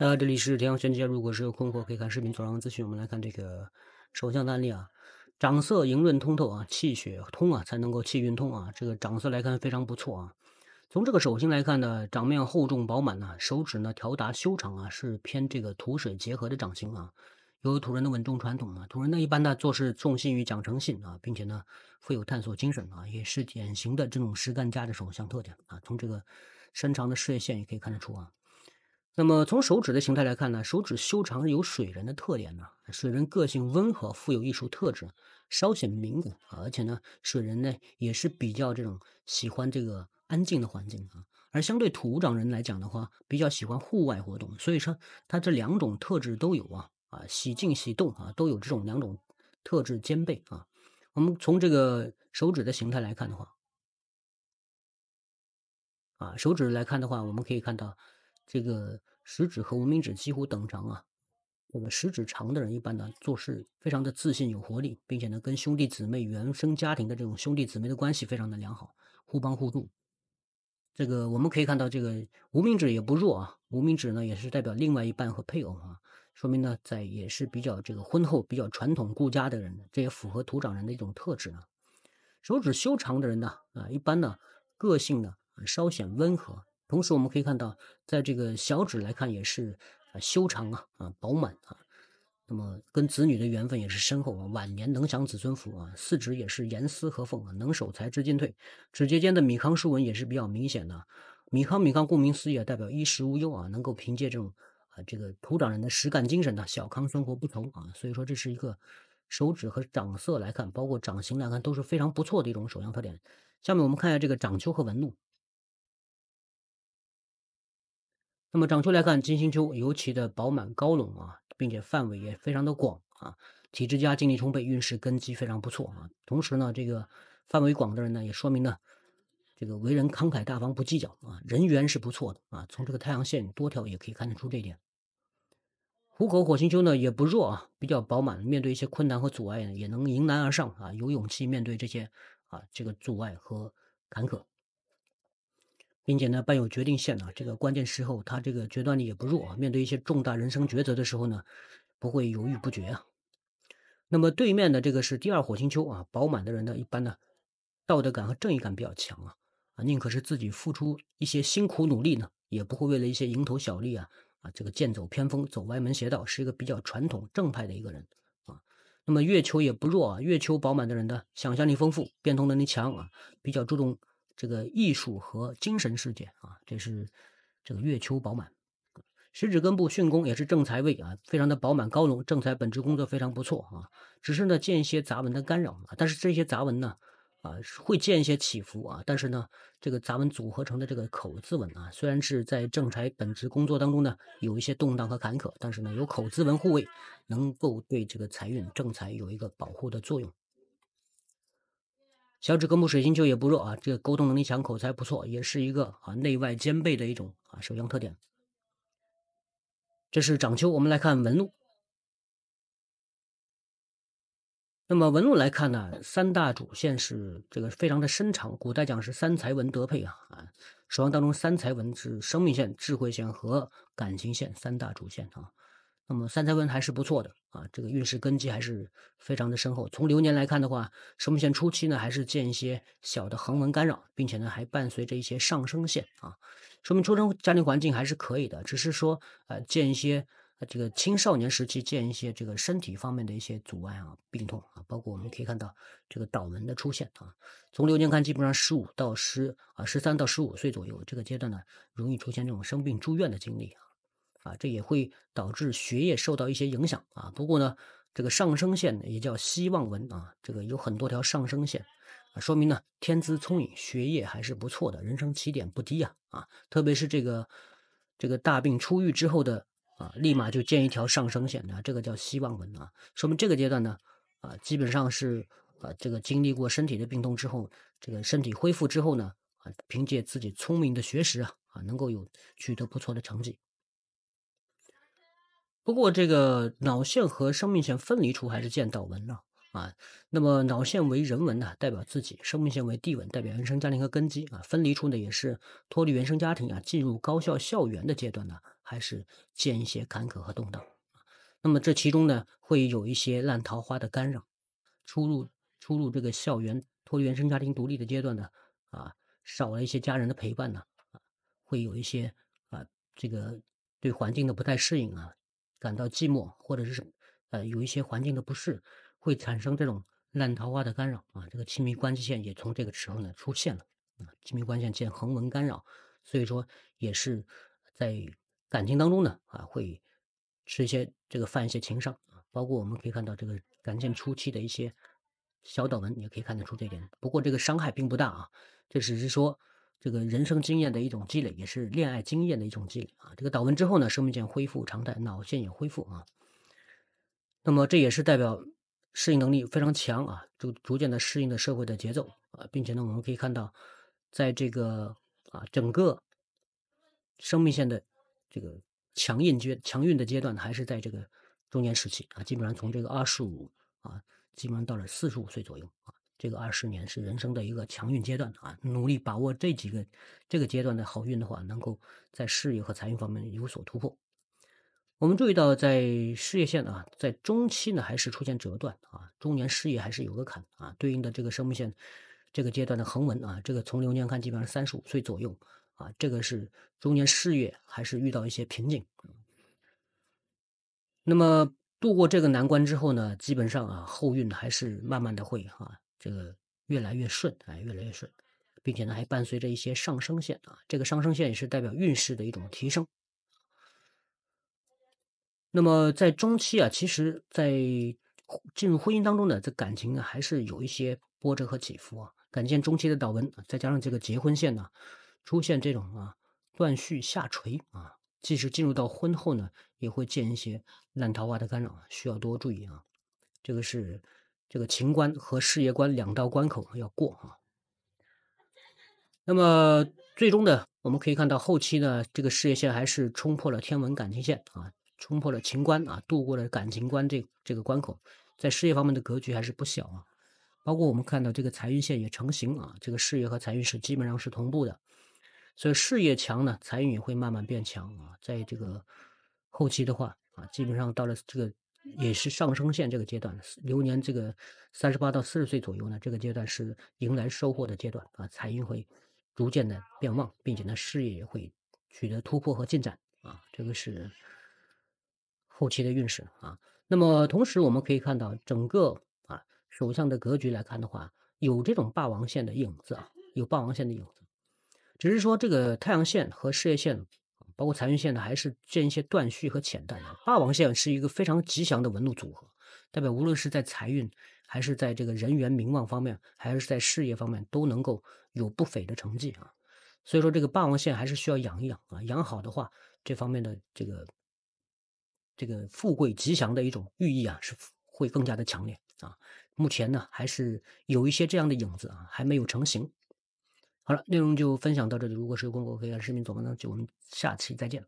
那这里是天王玄机，如果是有困惑，可以看视频左上方咨询，我们来看这个手相案例啊，掌色莹润通透啊，气血通啊，才能够气运通啊。这个掌色来看非常不错啊。从这个手型来看呢，掌面厚重饱满呢，手指呢条达修长啊，是偏这个土水结合的掌型啊。由于土人的稳重传统啊，土人呢一般呢做事重信与讲诚信啊，并且呢富有探索精神啊，也是典型的这种实干家的手相特点啊。从这个伸长的事业线也可以看得出啊。那么从手指的形态来看呢，手指修长有水人的特点呢。水人个性温和，富有艺术特质，稍显敏感，而且呢，水人呢也是比较这种喜欢这个安静的环境啊。而相对土掌人来讲的话，比较喜欢户外活动。所以说他这两种特质都有啊啊，喜静喜动啊，都有这种两种特质兼备啊。我们从这个手指的形态来看的话，啊，手指来看的话，我们可以看到这个。食指和无名指几乎等长啊，我们食指长的人一般呢做事非常的自信有活力，并且呢跟兄弟姊妹、原生家庭的这种兄弟姊妹的关系非常的良好，互帮互助。这个我们可以看到，这个无名指也不弱啊，无名指呢也是代表另外一半和配偶啊，说明呢在也是比较这个婚后比较传统顾家的人，这也符合土长人的一种特质呢。手指修长的人呢啊一般呢个性呢稍显温和。同时，我们可以看到，在这个小指来看，也是啊修长啊啊饱满啊，那么跟子女的缘分也是深厚啊，晚年能享子孙福啊。四指也是严丝合缝啊，能守财知进退。指节间的米康竖纹也是比较明显的。米康米康，顾名思义，代表衣食无忧啊，能够凭借这种啊这个土长人的实干精神的小康生活不愁啊。所以说，这是一个手指和掌色来看，包括掌形来看都是非常不错的一种手相特点。下面我们看一下这个掌丘和纹路。那么长丘来看，金星丘尤其的饱满高隆啊，并且范围也非常的广啊，体质佳，精力充沛，运势根基非常不错啊。同时呢，这个范围广的人呢，也说明呢，这个为人慷慨大方，不计较啊，人缘是不错的啊。从这个太阳线多条也可以看得出这一点。虎口火星丘呢也不弱啊，比较饱满，面对一些困难和阻碍呢，也能迎难而上啊，有勇气面对这些啊这个阻碍和坎坷。并且呢，伴有决定线啊，这个关键时候他这个决断力也不弱啊。面对一些重大人生抉择的时候呢，不会犹豫不决啊。那么对面的这个是第二火星丘啊，饱满的人呢，一般呢，道德感和正义感比较强啊，啊，宁可是自己付出一些辛苦努力呢，也不会为了一些蝇头小利啊，啊，这个剑走偏锋，走歪门邪道，是一个比较传统正派的一个人啊。那么月球也不弱啊，月球饱满的人呢，想象力丰富，变通能力强啊，比较注重。这个艺术和精神世界啊，这是这个月球饱满，食指根部巽宫也是正财位啊，非常的饱满高隆，正财本职工作非常不错啊。只是呢，见一些杂纹的干扰，但是这些杂纹呢，啊，会见一些起伏啊。但是呢，这个杂纹组合成的这个口字纹啊，虽然是在正财本职工作当中呢有一些动荡和坎坷，但是呢，有口字纹护卫，能够对这个财运正财有一个保护的作用。小指根部水晶球也不弱啊，这个沟通能力强，口才不错，也是一个啊内外兼备的一种啊手相特点。这是掌丘，我们来看纹路。那么纹路来看呢，三大主线是这个非常的深长，古代讲是三才文德配啊啊，手相当中三才文是生命线、智慧线和感情线三大主线啊。那么三才纹还是不错的啊，这个运势根基还是非常的深厚。从流年来看的话，生命线初期呢，还是见一些小的横纹干扰，并且呢还伴随着一些上升线啊，说明出生家庭环境还是可以的。只是说呃，见一些这个青少年时期见一些这个身体方面的一些阻碍啊、病痛啊，包括我们可以看到这个倒纹的出现啊。从流年看，基本上十五到十啊，十三到十五岁左右这个阶段呢，容易出现这种生病住院的经历啊。啊，这也会导致学业受到一些影响啊。不过呢，这个上升线也叫希望纹啊，这个有很多条上升线啊，说明呢天资聪颖，学业还是不错的，人生起点不低呀啊。特别是这个这个大病初愈之后的啊，立马就见一条上升线的，这个叫希望纹啊，说明这个阶段呢啊，基本上是啊这个经历过身体的病痛之后，这个身体恢复之后呢啊，凭借自己聪明的学识啊啊，能够有取得不错的成绩。不过，这个脑线和生命线分离处还是见道纹了啊。那么，脑线为人文呢，代表自己；生命线为地纹，代表原生家庭和根基啊。分离处呢，也是脱离原生家庭啊，进入高校校园的阶段呢，还是见一些坎坷和动荡。那么，这其中呢，会有一些烂桃花的干扰。出入出入这个校园，脱离原生家庭独立的阶段呢，啊，少了一些家人的陪伴呢，啊，会有一些啊，这个对环境的不太适应啊。感到寂寞，或者是呃有一些环境的不适，会产生这种烂桃花的干扰啊。这个亲密关系线也从这个时候呢出现了啊，亲密关系线横纹干扰，所以说也是在感情当中呢啊会吃一些这个犯一些情伤啊。包括我们可以看到这个感情初期的一些小短文，也可以看得出这一点。不过这个伤害并不大啊，这只是说。这个人生经验的一种积累，也是恋爱经验的一种积累啊。这个倒文之后呢，生命线恢复常态，脑线也恢复啊。那么这也是代表适应能力非常强啊，逐逐渐的适应了社会的节奏啊，并且呢，我们可以看到，在这个啊整个生命线的这个强运阶强运的阶段，还是在这个中年时期啊，基本上从这个二十五啊，基本上到了四十五岁左右啊。这个二十年是人生的一个强运阶段啊，努力把握这几个这个阶段的好运的话，能够在事业和财运方面有所突破。我们注意到，在事业线啊，在中期呢还是出现折断啊，中年事业还是有个坎啊。对应的这个生命线这个阶段的横纹啊，这个从流年看基本上三十五岁左右啊，这个是中年事业还是遇到一些瓶颈。那么度过这个难关之后呢，基本上啊后运还是慢慢的会啊。这个越来越顺哎，越来越顺，并且呢还伴随着一些上升线啊，这个上升线也是代表运势的一种提升。那么在中期啊，其实，在进入婚姻当中呢，这感情还是有一些波折和起伏。啊。感情中期的倒纹再加上这个结婚线呢，出现这种啊断续下垂啊，即使进入到婚后呢，也会见一些烂桃花的干扰，需要多注意啊。这个是。这个情关和事业关两道关口要过啊。那么最终呢，我们可以看到后期呢，这个事业线还是冲破了天文感情线啊，冲破了情关啊，度过了感情关这这个关口，在事业方面的格局还是不小啊。包括我们看到这个财运线也成型啊，这个事业和财运是基本上是同步的，所以事业强呢，财运也会慢慢变强啊。在这个后期的话啊，基本上到了这个。也是上升线这个阶段，流年这个三十八到四十岁左右呢，这个阶段是迎来收获的阶段啊，财运会逐渐的变旺，并且呢，事业也会取得突破和进展啊，这个是后期的运势啊。那么同时我们可以看到，整个啊手相的格局来看的话，有这种霸王线的影子啊，有霸王线的影子，只是说这个太阳线和事业线。包括财运线呢，还是见一些断续和浅淡的。霸王线是一个非常吉祥的纹路组合，代表无论是在财运，还是在这个人员名望方面，还是在事业方面，都能够有不菲的成绩啊。所以说，这个霸王线还是需要养一养啊。养好的话，这方面的这个这个富贵吉祥的一种寓意啊，是会更加的强烈啊。目前呢，还是有一些这样的影子啊，还没有成型。好了，内容就分享到这里。如果是有困惑，可以按视频左方，呢，就我们下期再见。